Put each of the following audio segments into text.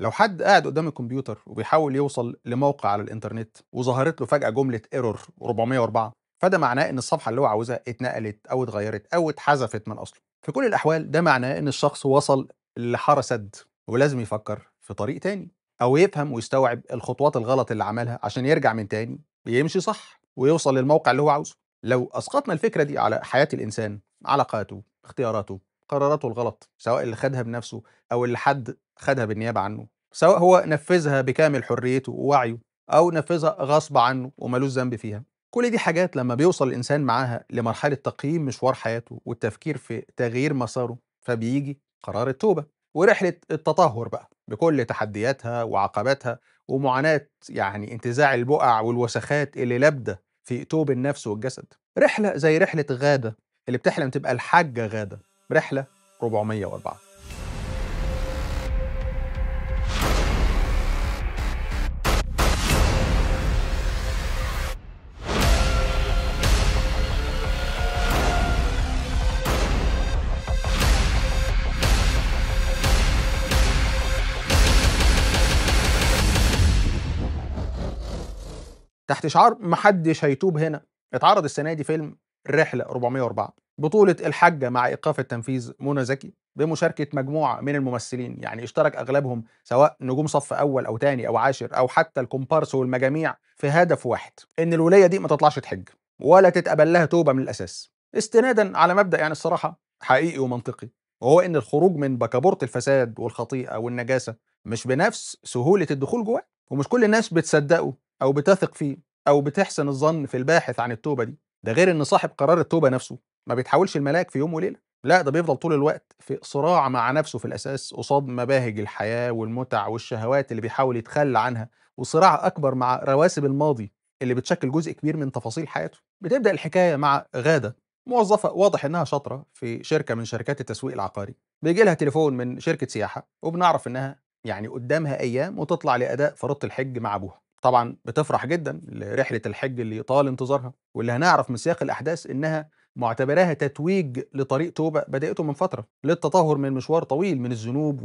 لو حد قاعد قدام الكمبيوتر وبيحاول يوصل لموقع على الانترنت وظهرت له فجأة جملة ايرور 404 فده معناه ان الصفحة اللي هو عاوزها اتنقلت او اتغيرت او اتحذفت من اصله في كل الاحوال ده معناه ان الشخص وصل لحارة سد ولازم يفكر في طريق تاني او يفهم ويستوعب الخطوات الغلط اللي عملها عشان يرجع من تاني يمشي صح ويوصل للموقع اللي هو عاوزه لو اسقطنا الفكرة دي على حياة الانسان علاقاته اختياراته قراراته الغلط سواء اللي خدها بنفسه او اللي حد خدها بالنيابة عنه سواء هو نفذها بكامل حريته ووعيه أو نفذها غصب عنه وملوش ذنب فيها كل دي حاجات لما بيوصل الإنسان معاها لمرحلة تقييم مشوار حياته والتفكير في تغيير مساره فبيجي قرار التوبة ورحلة التطهر بقى بكل تحدياتها وعقباتها ومعاناة يعني انتزاع البقع والوسخات اللي لابدة في توب النفس والجسد رحلة زي رحلة غادة اللي بتحلم تبقى الحاجة غادة رحلة 404 تحت شعار محدش هيتوب هنا اتعرض السنه دي فيلم رحلة 404 بطوله الحاجه مع ايقاف التنفيذ منى زكي بمشاركه مجموعه من الممثلين يعني اشترك اغلبهم سواء نجوم صف اول او تاني او عاشر او حتى الكومبارس والمجاميع في هدف واحد ان الولايه دي ما تطلعش تحج ولا تتقبل لها توبه من الاساس استنادا على مبدا يعني الصراحه حقيقي ومنطقي وهو ان الخروج من بكابورت الفساد والخطيئه والنجاسه مش بنفس سهوله الدخول جواه ومش كل الناس بتصدقه او بتثق فيه او بتحسن الظن في الباحث عن التوبه دي ده غير ان صاحب قرار التوبه نفسه ما بيتحولش الملاك في يوم وليله لا ده بيفضل طول الوقت في صراع مع نفسه في الاساس قصاد مباهج الحياه والمتع والشهوات اللي بيحاول يتخلى عنها وصراع اكبر مع رواسب الماضي اللي بتشكل جزء كبير من تفاصيل حياته بتبدا الحكايه مع غاده موظفه واضح انها شاطره في شركه من شركات التسويق العقاري بيجي لها تليفون من شركه سياحه وبنعرف انها يعني قدامها ايام وتطلع لاداء فرط الحج مع ابوها طبعا بتفرح جدا لرحله الحج اللي طال انتظارها واللي هنعرف من سياق الاحداث انها معتبراها تتويج لطريق توبه بداته من فتره للتطهر من مشوار طويل من الذنوب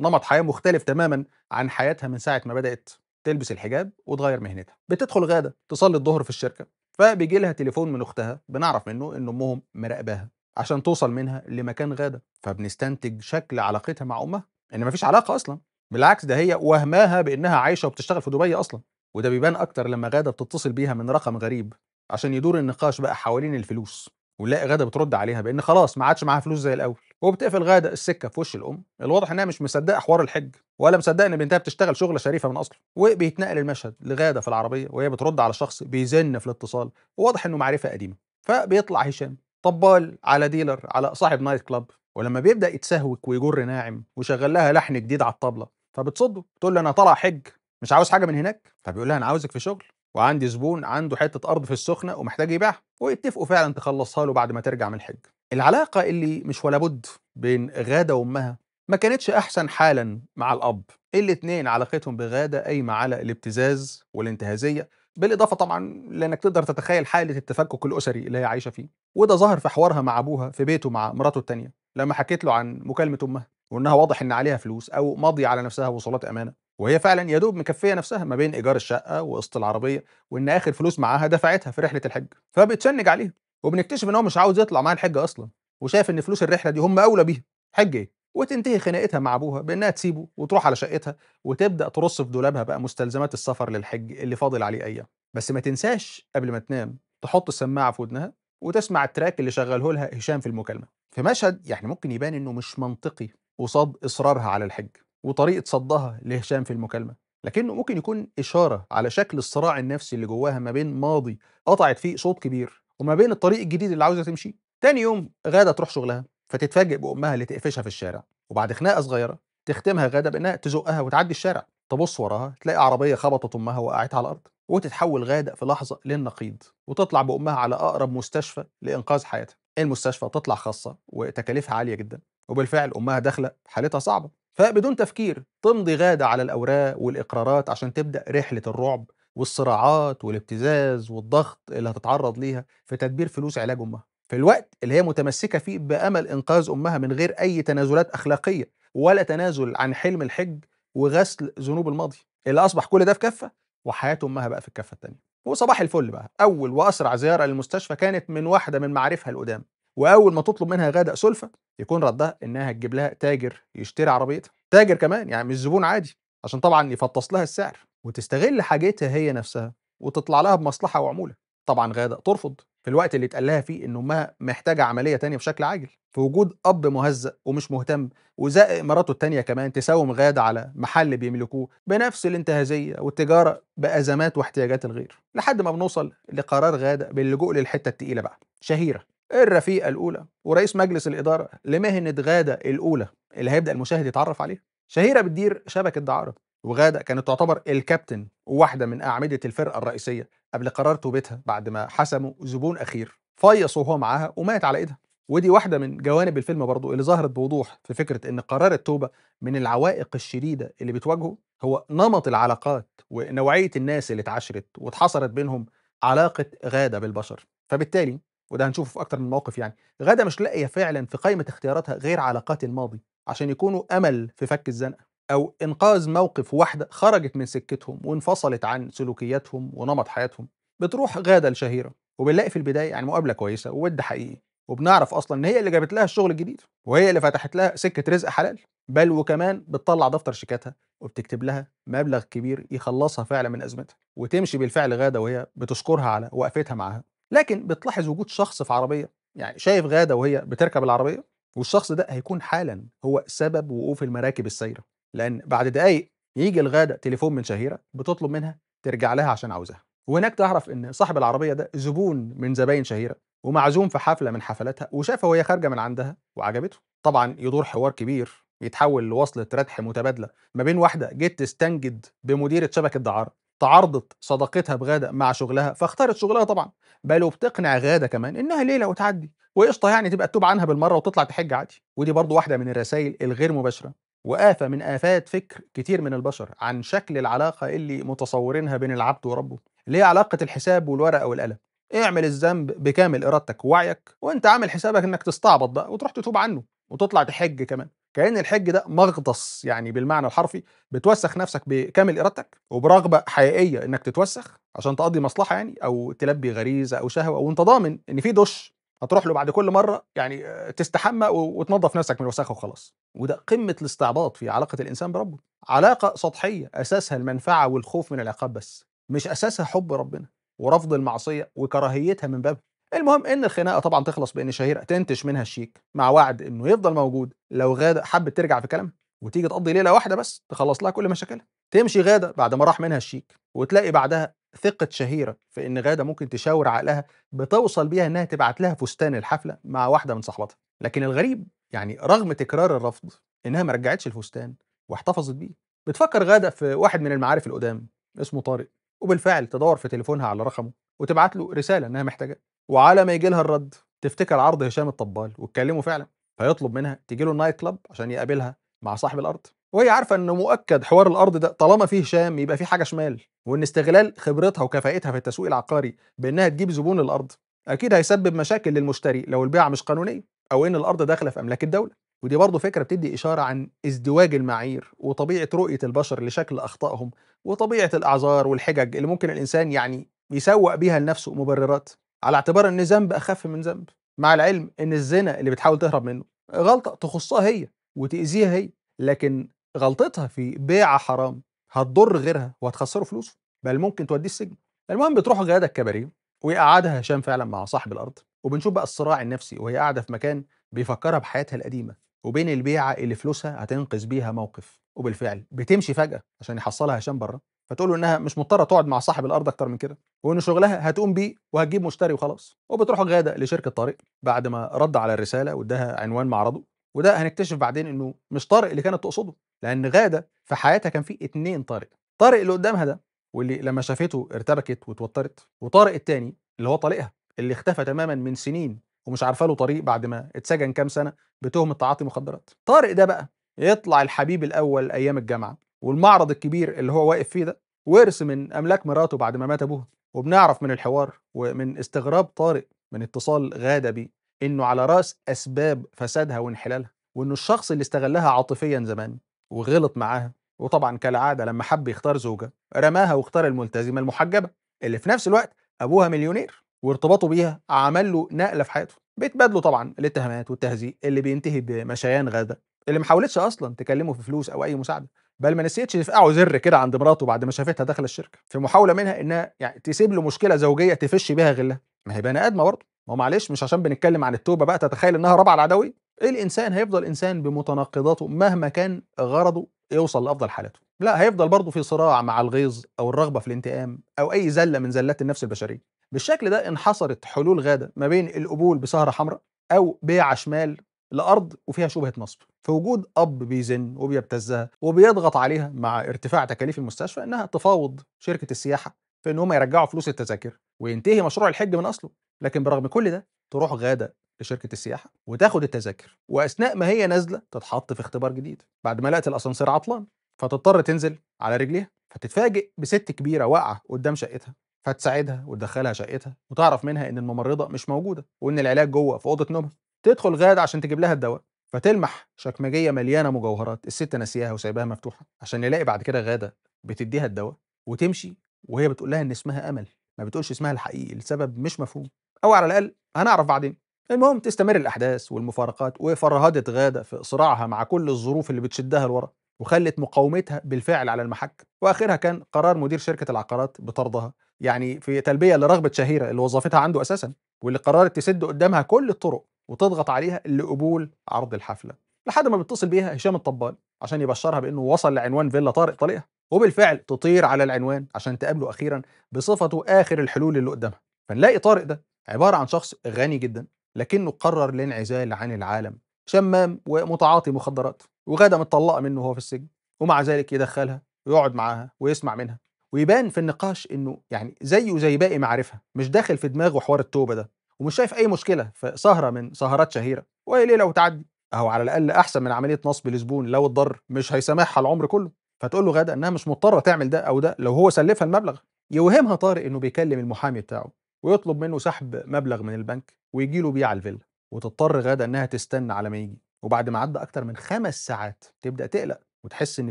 ونمط حياه مختلف تماما عن حياتها من ساعه ما بدات تلبس الحجاب وتغير مهنتها بتدخل غاده تصلي الظهر في الشركه فبيجي لها تليفون من اختها بنعرف منه ان امهم مراقباها عشان توصل منها لمكان غاده فبنستنتج شكل علاقتها مع امها ان مفيش علاقه اصلا بالعكس ده هي وهماها بانها عايشه وبتشتغل في دبي اصلا وده بيبان اكتر لما غاده بتتصل بيها من رقم غريب عشان يدور النقاش بقى حوالين الفلوس ونلاقي غاده بترد عليها بان خلاص ما عادش معاها فلوس زي الاول وبتقفل غاده السكه في وش الام الواضح انها مش مصدقه حوار الحج ولا مصدقه ان بنتها بتشتغل شغله شريفه من اصله وبيتنقل المشهد لغاده في العربيه وهي بترد على شخص بيزن في الاتصال وواضح انه معرفه قديمه فبيطلع هشام طبال على ديلر على صاحب نايت كلاب ولما بيبدا يتسهوك ويجر ناعم ويشغل لها لحن جديد على الطبله فبتصده بتقول له انا طالع حج مش عاوز حاجه من هناك فبيقول لها انا عاوزك في شغل وعندي زبون عنده حته ارض في السخنه ومحتاج يبيعها ويتفقوا فعلا تخلصها له بعد ما ترجع من الحج العلاقه اللي مش ولا بد بين غاده وامها ما كانتش احسن حالا مع الاب الاثنين علاقتهم بغاده قايمه على الابتزاز والانتهازيه بالاضافه طبعا لانك تقدر تتخيل حاله التفكك الاسري اللي هي عايشه فيه وده ظهر في حوارها مع ابوها في بيته مع مراته الثانيه لما حكيت له عن مكالمه امها وانها واضح ان عليها فلوس او ماضيه على نفسها وصولات امانه وهي فعلا يا دوب مكفيه نفسها ما بين ايجار الشقه وقسط العربيه وان اخر فلوس معاها دفعتها في رحله الحج فبتشنج عليها وبنكتشف ان هو مش عاوز يطلع معاها الحج اصلا وشايف ان فلوس الرحله دي هم اولى بيها حج ايه وتنتهي خناقتها مع ابوها بانها تسيبه وتروح على شقتها وتبدا ترص في دولابها بقى مستلزمات السفر للحج اللي فاضل عليه ايام بس ما تنساش قبل ما تنام تحط السماعه في ودنها وتسمع التراك اللي شغله لها هشام في المكالمه في مشهد يعني ممكن يبان انه مش منطقي قصاد اصرارها على الحج وطريقه صدها لهشام في المكالمه لكنه ممكن يكون اشاره على شكل الصراع النفسي اللي جواها ما بين ماضي قطعت فيه صوت كبير وما بين الطريق الجديد اللي عاوزه تمشي تاني يوم غاده تروح شغلها فتتفاجئ بامها اللي تقفشها في الشارع وبعد خناقه صغيره تختمها غاده بانها تزقها وتعدي الشارع تبص وراها تلاقي عربيه خبطت امها وقعت على الارض وتتحول غاده في لحظه للنقيض وتطلع بامها على اقرب مستشفى لانقاذ حياتها المستشفى تطلع خاصه وتكاليفها عاليه جدا وبالفعل امها داخله حالتها صعبه فبدون تفكير تمضي غادة على الأوراق والإقرارات عشان تبدأ رحلة الرعب والصراعات والابتزاز والضغط اللي هتتعرض ليها في تدبير فلوس علاج أمها في الوقت اللي هي متمسكة فيه بأمل إنقاذ أمها من غير أي تنازلات أخلاقية ولا تنازل عن حلم الحج وغسل ذنوب الماضي اللي أصبح كل ده في كفة وحياة أمها بقى في الكفة التانية وصباح الفل بقى أول وأسرع زيارة للمستشفى كانت من واحدة من معارفها القدام واول ما تطلب منها غداء سلفه يكون ردها انها هتجيب لها تاجر يشتري عربيتها تاجر كمان يعني مش زبون عادي عشان طبعا يفطس لها السعر وتستغل حاجتها هي نفسها وتطلع لها بمصلحه وعموله طبعا غادة ترفض في الوقت اللي اتقال لها فيه ان امها محتاجه عمليه تانية بشكل عاجل في وجود اب مهزأ ومش مهتم وزائق مراته التانية كمان تساوم غادة على محل بيملكوه بنفس الانتهازيه والتجاره بازمات واحتياجات الغير لحد ما بنوصل لقرار غادة باللجوء للحته التقيله بقى شهيره الرفيقه الاولى ورئيس مجلس الاداره لمهنه غاده الاولى اللي هيبدا المشاهد يتعرف عليها شهيره بتدير شبكه دعاره وغاده كانت تعتبر الكابتن وواحده من اعمده الفرقه الرئيسيه قبل قرار توبتها بعد ما حسموا زبون اخير فيص وهو معاها ومات على ايدها ودي واحده من جوانب الفيلم برضو اللي ظهرت بوضوح في فكره ان قرار التوبه من العوائق الشديده اللي بتواجهه هو نمط العلاقات ونوعيه الناس اللي اتعاشرت واتحصرت بينهم علاقه غاده بالبشر فبالتالي وده هنشوفه في اكتر من موقف يعني غدا مش لاقيه فعلا في قائمه اختياراتها غير علاقات الماضي عشان يكونوا امل في فك الزنقه او انقاذ موقف واحده خرجت من سكتهم وانفصلت عن سلوكياتهم ونمط حياتهم بتروح غاده لشهيره وبنلاقي في البدايه يعني مقابله كويسه وود حقيقي وبنعرف اصلا ان هي اللي جابت لها الشغل الجديد وهي اللي فتحت لها سكه رزق حلال بل وكمان بتطلع دفتر شيكاتها وبتكتب لها مبلغ كبير يخلصها فعلا من ازمتها وتمشي بالفعل غاده وهي بتشكرها على وقفتها معاها لكن بتلاحظ وجود شخص في عربيه يعني شايف غاده وهي بتركب العربيه والشخص ده هيكون حالا هو سبب وقوف المراكب السايره لان بعد دقائق يجي الغاده تليفون من شهيره بتطلب منها ترجع لها عشان عاوزاها وهناك تعرف ان صاحب العربيه ده زبون من زباين شهيره ومعزوم في حفله من حفلاتها وشافها وهي خارجه من عندها وعجبته طبعا يدور حوار كبير يتحول لوصلة ردح متبادلة ما بين واحدة جت تستنجد بمديرة شبكة دعارة تعارضت صداقتها بغاده مع شغلها فاختارت شغلها طبعا بل وبتقنع غاده كمان انها ليله وتعدي وقشطه يعني تبقى تتوب عنها بالمره وتطلع تحج عادي ودي برضو واحده من الرسائل الغير مباشره وآفة من آفات فكر كتير من البشر عن شكل العلاقة اللي متصورينها بين العبد وربه اللي هي علاقة الحساب والورقة والقلم اعمل الذنب بكامل إرادتك ووعيك وانت عامل حسابك انك تستعبط بقى وتروح تتوب عنه وتطلع تحج كمان كأن الحج ده مغطس يعني بالمعنى الحرفي بتوسخ نفسك بكامل إرادتك وبرغبة حقيقية إنك تتوسخ عشان تقضي مصلحة يعني أو تلبي غريزة أو شهوة وأنت ضامن إن في دش هتروح له بعد كل مرة يعني تستحمى وتنظف نفسك من الوساخة وخلاص وده قمة الاستعباط في علاقة الإنسان بربه علاقة سطحية أساسها المنفعة والخوف من العقاب بس مش أساسها حب ربنا ورفض المعصية وكراهيتها من بابها المهم ان الخناقه طبعا تخلص بان شهير تنتش منها الشيك مع وعد انه يفضل موجود لو غاده حبت ترجع في كلامها وتيجي تقضي ليله واحده بس تخلص لها كل مشاكلها تمشي غاده بعد ما راح منها الشيك وتلاقي بعدها ثقة شهيرة في إن غادة ممكن تشاور عقلها بتوصل بيها إنها تبعت لها فستان الحفلة مع واحدة من صاحباتها لكن الغريب يعني رغم تكرار الرفض إنها ما رجعتش الفستان واحتفظت بيه. بتفكر غادة في واحد من المعارف القدام اسمه طارق وبالفعل تدور في تليفونها على رقمه وتبعت له رسالة إنها محتاجة وعلى ما يجي لها الرد تفتكر عرض هشام الطبال واتكلموا فعلا فيطلب منها تيجي له النايت كلاب عشان يقابلها مع صاحب الارض وهي عارفه انه مؤكد حوار الارض ده طالما فيه هشام يبقى فيه حاجه شمال وان استغلال خبرتها وكفاءتها في التسويق العقاري بانها تجيب زبون الارض اكيد هيسبب مشاكل للمشتري لو البيعه مش قانونيه او ان الارض داخله في املاك الدوله ودي برضه فكره بتدي اشاره عن ازدواج المعايير وطبيعه رؤيه البشر لشكل اخطائهم وطبيعه الاعذار والحجج اللي ممكن الانسان يعني يسوق بيها لنفسه مبررات على اعتبار ان ذنب اخف من ذنب مع العلم ان الزنا اللي بتحاول تهرب منه غلطه تخصها هي وتاذيها هي لكن غلطتها في بيع حرام هتضر غيرها وهتخسره فلوسه بل ممكن توديه السجن المهم بتروح غاده الكباريه ويقعدها هشام فعلا مع صاحب الارض وبنشوف بقى الصراع النفسي وهي قاعده في مكان بيفكرها بحياتها القديمه وبين البيعه اللي فلوسها هتنقذ بيها موقف وبالفعل بتمشي فجاه عشان يحصلها هشام بره فتقول له انها مش مضطره تقعد مع صاحب الارض اكتر من كده وان شغلها هتقوم بيه وهتجيب مشتري وخلاص وبتروح غاده لشركه طارق بعد ما رد على الرساله واداها عنوان معرضه وده هنكتشف بعدين انه مش طارق اللي كانت تقصده لان غاده في حياتها كان في اتنين طارق طارق اللي قدامها ده واللي لما شافته ارتبكت وتوترت وطارق التاني اللي هو طليقها اللي اختفى تماما من سنين ومش عارفه له طريق بعد ما اتسجن كام سنه بتهمه تعاطي مخدرات طارق ده بقى يطلع الحبيب الاول ايام الجامعه والمعرض الكبير اللي هو واقف فيه ده ورث من املاك مراته بعد ما مات ابوها وبنعرف من الحوار ومن استغراب طارق من اتصال غاده بيه انه على راس اسباب فسادها وانحلالها وانه الشخص اللي استغلها عاطفيا زمان وغلط معاها وطبعا كالعاده لما حب يختار زوجه رماها واختار الملتزمه المحجبه اللي في نفس الوقت ابوها مليونير وارتباطه بيها عمل له نقله في حياته بيتبادلوا طبعا الاتهامات والتهزيء اللي بينتهي بمشيان غاده اللي ما حاولتش اصلا تكلمه في فلوس او اي مساعده بل ما نسيتش تفقعه زر كده عند مراته بعد ما شافتها داخل الشركه في محاوله منها انها يعني تسيب له مشكله زوجيه تفش بيها غلها ما هي بني ادمه برضه ما هو معلش مش عشان بنتكلم عن التوبه بقى تتخيل انها رابعه العدوي إيه الانسان هيفضل انسان بمتناقضاته مهما كان غرضه يوصل لافضل حالته لا هيفضل برضه في صراع مع الغيظ او الرغبه في الانتقام او اي زله من زلات النفس البشريه بالشكل ده انحصرت حلول غاده ما بين القبول بسهره حمراء او بيعه شمال لارض وفيها شبهه نصب فوجود اب بيزن وبيبتزها وبيضغط عليها مع ارتفاع تكاليف المستشفى انها تفاوض شركه السياحه في ان هم يرجعوا فلوس التذاكر وينتهي مشروع الحج من اصله لكن برغم كل ده تروح غاده لشركه السياحه وتاخد التذاكر واثناء ما هي نازله تتحط في اختبار جديد بعد ما لقت الاسانسير عطلان فتضطر تنزل على رجليها فتتفاجئ بست كبيره واقعه قدام شقتها فتساعدها وتدخلها شقتها وتعرف منها ان الممرضه مش موجوده وان العلاج جوه في اوضه نومها تدخل غاد عشان تجيب لها الدواء فتلمح شكمجيه مليانه مجوهرات الست ناسياها وسايباها مفتوحه عشان يلاقي بعد كده غاده بتديها الدواء وتمشي وهي بتقول لها ان اسمها امل ما بتقولش اسمها الحقيقي لسبب مش مفهوم او على الاقل هنعرف بعدين المهم تستمر الاحداث والمفارقات وفرهدت غاده في صراعها مع كل الظروف اللي بتشدها لورا وخلت مقاومتها بالفعل على المحك واخرها كان قرار مدير شركه العقارات بطردها يعني في تلبيه لرغبه شهيره اللي وظفتها عنده اساسا واللي قررت تسد قدامها كل الطرق وتضغط عليها لقبول عرض الحفله لحد ما بيتصل بيها هشام الطبال عشان يبشرها بانه وصل لعنوان فيلا طارق طليقها وبالفعل تطير على العنوان عشان تقابله اخيرا بصفته اخر الحلول اللي قدامها فنلاقي طارق ده عباره عن شخص غني جدا لكنه قرر الانعزال عن العالم شمام ومتعاطي مخدرات وغاده متطلقه منه وهو في السجن ومع ذلك يدخلها ويقعد معاها ويسمع منها ويبان في النقاش انه يعني زيه زي باقي معارفها مش داخل في دماغه حوار التوبه ده ومش شايف اي مشكله في سهره من سهرات شهيره وهي ليه لو تعدي اهو على الاقل احسن من عمليه نصب لزبون لو اتضر مش هيسامحها العمر كله فتقول له غدا انها مش مضطره تعمل ده او ده لو هو سلفها المبلغ يوهمها طارق انه بيكلم المحامي بتاعه ويطلب منه سحب مبلغ من البنك ويجي له بيه على الفيلا وتضطر غدا انها تستنى على ما يجي وبعد ما عدى اكتر من خمس ساعات تبدا تقلق وتحس ان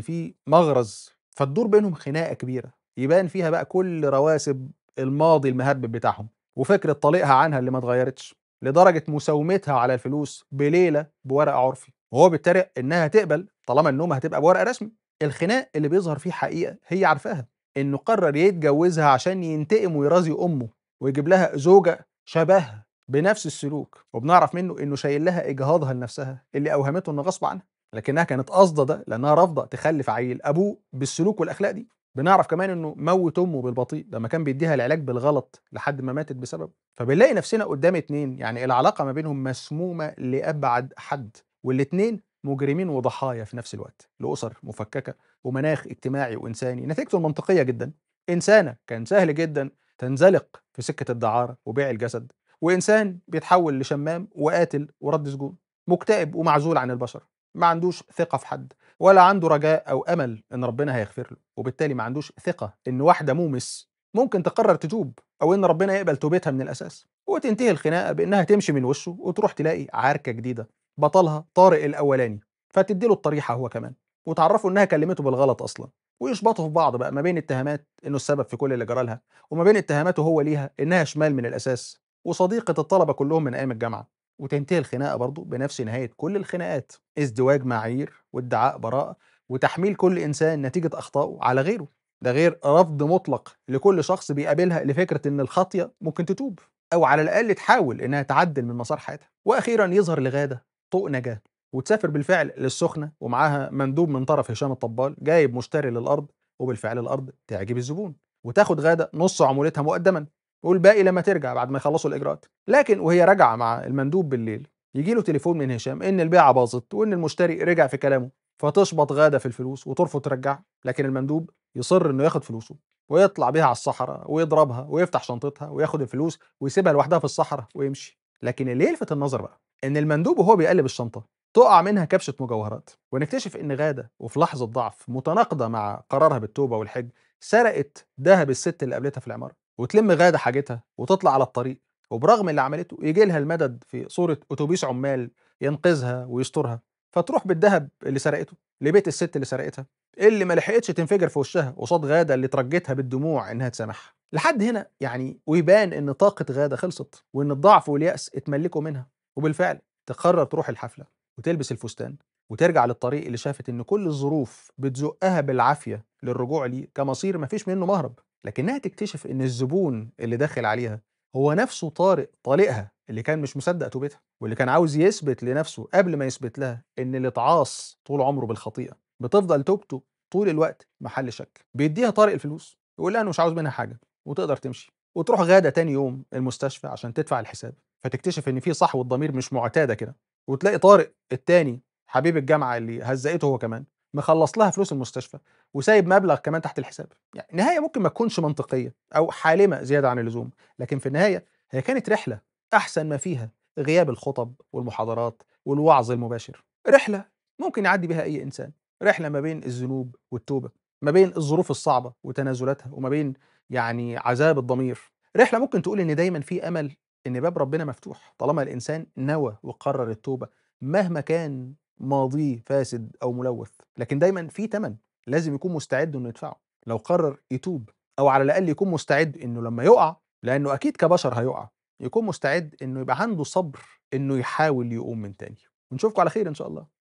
في مغرز فتدور بينهم خناقه كبيره يبان فيها بقى كل رواسب الماضي المهرب بتاعهم وفكرة طليقها عنها اللي ما اتغيرتش لدرجة مساومتها على الفلوس بليلة بورق عرفي وهو بيتريق إنها تقبل طالما النوم هتبقى بورق رسمي الخناق اللي بيظهر فيه حقيقة هي عارفاها إنه قرر يتجوزها عشان ينتقم ويرازي أمه ويجيب لها زوجة شبهها بنفس السلوك وبنعرف منه إنه شايل لها إجهاضها لنفسها اللي أوهمته إنه غصب عنها لكنها كانت قاصده ده لانها رافضه تخلف عيل ابوه بالسلوك والاخلاق دي بنعرف كمان انه موت امه بالبطيء لما كان بيديها العلاج بالغلط لحد ما ماتت بسببه فبنلاقي نفسنا قدام اتنين يعني العلاقه ما بينهم مسمومه لابعد حد والاتنين مجرمين وضحايا في نفس الوقت لاسر مفككه ومناخ اجتماعي وانساني نتيجته المنطقيه جدا انسانه كان سهل جدا تنزلق في سكه الدعاره وبيع الجسد وانسان بيتحول لشمام وقاتل ورد سجون مكتئب ومعزول عن البشر ما عندوش ثقه في حد ولا عنده رجاء او امل ان ربنا هيغفر له وبالتالي ما عندوش ثقه ان واحده مومس ممكن تقرر تتوب او ان ربنا يقبل توبتها من الاساس وتنتهي الخناقه بانها تمشي من وشه وتروح تلاقي عركه جديده بطلها طارق الاولاني فتديله الطريحه هو كمان وتعرفه انها كلمته بالغلط اصلا ويشبطوا في بعض بقى ما بين اتهامات انه السبب في كل اللي جرى لها وما بين اتهاماته هو ليها انها شمال من الاساس وصديقه الطلبه كلهم من ايام الجامعه وتنتهي الخناقه برضه بنفس نهايه كل الخناقات ازدواج معايير وادعاء براءه وتحميل كل انسان نتيجه اخطائه على غيره ده غير رفض مطلق لكل شخص بيقابلها لفكره ان الخطيه ممكن تتوب او على الاقل تحاول انها تعدل من مسار حياتها واخيرا يظهر لغاده طوق نجاه وتسافر بالفعل للسخنه ومعاها مندوب من طرف هشام الطبال جايب مشتري للارض وبالفعل الارض تعجب الزبون وتاخد غاده نص عمولتها مقدما والباقي لما ترجع بعد ما يخلصوا الاجراءات لكن وهي راجعه مع المندوب بالليل يجي له تليفون من هشام ان البيعه باظت وان المشتري رجع في كلامه فتشبط غاده في الفلوس وترفض ترجعها لكن المندوب يصر انه ياخد فلوسه ويطلع بيها على الصحراء ويضربها ويفتح شنطتها وياخد الفلوس ويسيبها لوحدها في الصحراء ويمشي لكن اللي يلفت النظر بقى ان المندوب وهو بيقلب الشنطه تقع منها كبشه مجوهرات ونكتشف ان غاده وفي لحظه ضعف متناقضه مع قرارها بالتوبه والحج سرقت ذهب الست اللي قابلتها في العماره وتلم غاده حاجتها وتطلع على الطريق وبرغم اللي عملته يجي لها المدد في صوره اتوبيس عمال ينقذها ويسترها فتروح بالذهب اللي سرقته لبيت الست اللي سرقتها اللي ما لحقتش تنفجر في وشها قصاد غاده اللي ترجتها بالدموع انها تسامحها لحد هنا يعني ويبان ان طاقه غاده خلصت وان الضعف والياس اتملكوا منها وبالفعل تقرر تروح الحفله وتلبس الفستان وترجع للطريق اللي شافت ان كل الظروف بتزقها بالعافيه للرجوع ليه كمصير مفيش منه مهرب لكنها تكتشف ان الزبون اللي داخل عليها هو نفسه طارق طالقها اللي كان مش مصدق توبتها واللي كان عاوز يثبت لنفسه قبل ما يثبت لها ان اللي اتعاص طول عمره بالخطيئه بتفضل توبته طول الوقت محل شك بيديها طارق الفلوس يقول لها انا مش عاوز منها حاجه وتقدر تمشي وتروح غاده تاني يوم المستشفى عشان تدفع الحساب فتكتشف ان في صحوه ضمير مش معتاده كده وتلاقي طارق التاني حبيب الجامعه اللي هزقته هو كمان مخلص لها فلوس المستشفى وسايب مبلغ كمان تحت الحساب يعني نهايه ممكن ما تكونش منطقيه او حالمه زياده عن اللزوم لكن في النهايه هي كانت رحله احسن ما فيها غياب الخطب والمحاضرات والوعظ المباشر رحله ممكن يعدي بها اي انسان رحله ما بين الذنوب والتوبه ما بين الظروف الصعبه وتنازلاتها وما بين يعني عذاب الضمير رحله ممكن تقول ان دايما في امل ان باب ربنا مفتوح طالما الانسان نوى وقرر التوبه مهما كان ماضيه فاسد او ملوث لكن دايما في ثمن لازم يكون مستعد انه يدفعه لو قرر يتوب او على الاقل يكون مستعد انه لما يقع لانه اكيد كبشر هيقع يكون مستعد انه يبقى عنده صبر انه يحاول يقوم من تاني ونشوفكم على خير ان شاء الله